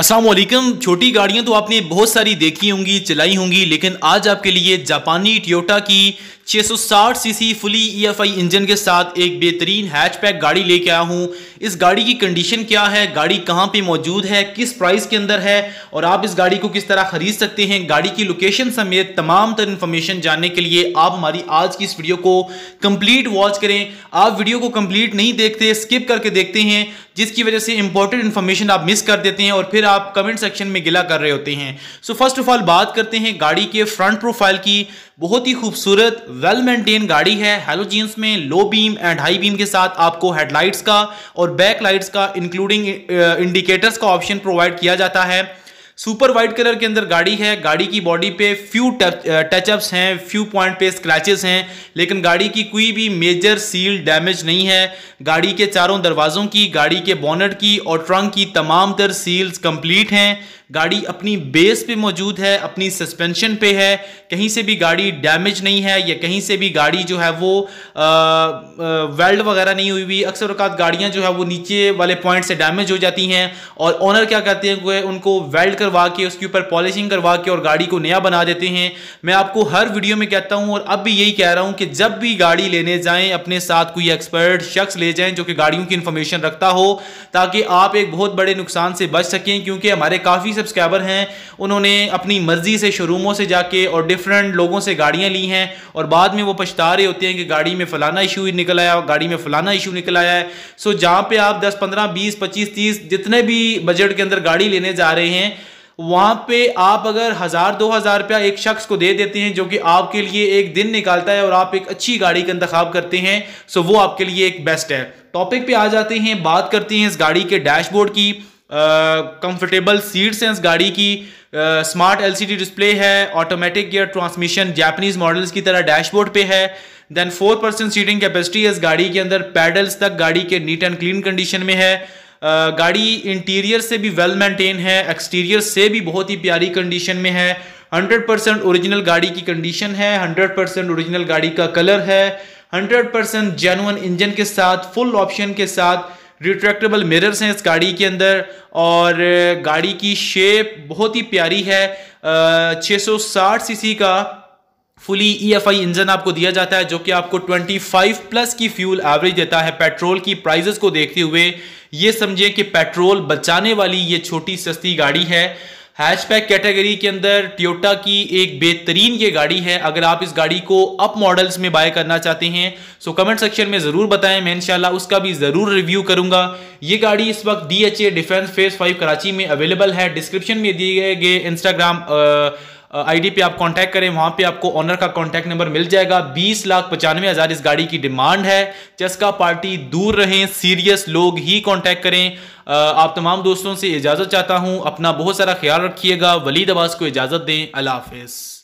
असलम छोटी गाड़ियाँ तो आपने बहुत सारी देखी होंगी चलाई होंगी लेकिन आज आपके लिए जापानी टोयोटा की 660 सीसी फुली ईएफआई इंजन के साथ एक बेहतरीन हैचपैक गाड़ी लेके आया हूँ इस गाड़ी की कंडीशन क्या है गाड़ी कहाँ पे मौजूद है किस प्राइस के अंदर है और आप इस गाड़ी को किस तरह खरीद सकते हैं गाड़ी की लोकेशन समेत तमाम तर इन्फॉर्मेशन जानने के लिए आप हमारी आज की इस वीडियो को कंप्लीट वॉच करें आप वीडियो को कंप्लीट नहीं देखते स्किप करके देखते हैं जिसकी वजह से इंपॉर्टेंट इन्फॉर्मेशन आप मिस कर देते हैं और फिर आप कमेंट सेक्शन में गिला कर रहे होते हैं सो फर्स्ट ऑफ ऑल बात करते हैं गाड़ी के फ्रंट प्रोफाइल की बहुत ही खूबसूरत वेल मेंटेन गाड़ी है हेलोजींस में low beam and high beam के साथ आपको हेडलाइट्स का और बैक लाइट्स का इंक्लूडिंग इंडिकेटर्स uh, का ऑप्शन प्रोवाइड किया जाता है सुपर वाइट कलर के अंदर गाड़ी है गाड़ी की बॉडी पे फ्यू टचअप्स हैं फ्यू पॉइंट पे स्क्रैचेस हैं लेकिन गाड़ी की कोई भी मेजर सील डैमेज नहीं है गाड़ी के चारों दरवाजों की गाड़ी के बॉनट की और ट्रंक की तमाम तर सील्स कंप्लीट हैं गाड़ी अपनी बेस पे मौजूद है अपनी सस्पेंशन पे है कहीं से भी गाड़ी डैमेज नहीं है या कहीं से भी गाड़ी जो है वो वेल्ड वगैरह नहीं हुई हुई अक्सर अवकात गाड़ियाँ जो है वो नीचे वाले पॉइंट से डैमेज हो जाती हैं और ऑनर क्या करते हैं उनको वेल्ड करवा के उसके ऊपर पॉलिशिंग करवा के और गाड़ी को नया बना देते हैं मैं आपको हर वीडियो में कहता हूँ और अब भी यही कह रहा हूँ कि जब भी गाड़ी लेने जाएँ अपने साथ कोई एक्सपर्ट शख्स ले जाएँ जो कि गाड़ियों की इन्फॉर्मेशन रखता हो ताकि आप एक बहुत बड़े नुकसान से बच सकें क्योंकि हमारे काफ़ी सब्सक्राइबर हैं उन्होंने अपनी मर्जी से शोरूमों से जाके और डिफरेंट लोगों से गाड़ियाँ ली हैं और बाद में वो पछता रहे होते हैं कि गाड़ी में फलाना इशू निकल आया गाड़ी में फलाना इशू निकल आया है सो जहाँ पर आप दस पंद्रह बीस पच्चीस तीस जितने भी बजट के अंदर गाड़ी लेने जा रहे हैं वहाँ पे आप अगर हज़ार दो हज़ार रुपया एक शख्स को दे देते हैं जो कि आपके लिए एक दिन निकालता है और आप एक अच्छी गाड़ी का इंतखब करते हैं सो वो आपके लिए एक बेस्ट है टॉपिक पे आ जाते हैं बात करते हैं इस गाड़ी के डैशबोर्ड की कंफर्टेबल सीट्स हैं इस गाड़ी की स्मार्ट एलसीडी डिस्प्ले है automatic gear transmission Japanese models की तरह डैशबोर्ड पे है then four percent seating capacity है इस गाड़ी के अंदर पैडल्स तक गाड़ी के नीट एंड क्लीन कंडीशन में है Uh, गाड़ी इंटीरियर से भी वेल मेंटेन है एक्सटीरियर से भी बहुत ही प्यारी कंडीशन में है 100% परसेंट ओरिजिनल गाड़ी की कंडीशन है 100% परसेंट ओरिजिनल गाड़ी का कलर है 100% परसेंट जेनुअन इंजन के साथ फुल ऑप्शन के साथ रिट्रैक्टेबल मिरर्स हैं इस गाड़ी के अंदर और गाड़ी की शेप बहुत ही प्यारी है छः सौ सीसी का फुली ईएफआई इंजन आपको दिया जाता है जो कि आपको 25 प्लस की फ्यूल एवरेज देता है पेट्रोल की प्राइजेस को देखते हुए ये समझिए कि पेट्रोल बचाने वाली ये छोटी सस्ती गाड़ी है हैचपैक कैटेगरी के अंदर टोयोटा की एक बेहतरीन ये गाड़ी है अगर आप इस गाड़ी को अप मॉडल्स में बाय करना चाहते हैं सो कमेंट सेक्शन में ज़रूर बताएं मैं इंशाल्लाह उसका भी ज़रूर रिव्यू करूंगा ये गाड़ी इस वक्त D defence phase five Karachi में अवेलेबल है डिस्क्रिप्शन में दिए गए इंस्टाग्राम आईडी पे आप कांटेक्ट करें वहां पे आपको ओनर का कांटेक्ट नंबर मिल जाएगा बीस लाख पचानवे हजार इस गाड़ी की डिमांड है चस्का पार्टी दूर रहें सीरियस लोग ही कांटेक्ट करें आप तमाम दोस्तों से इजाज़त चाहता हूं अपना बहुत सारा ख्याल रखिएगा वलीद अब्बास को इजाज़त दें अल्लाह हाफिज़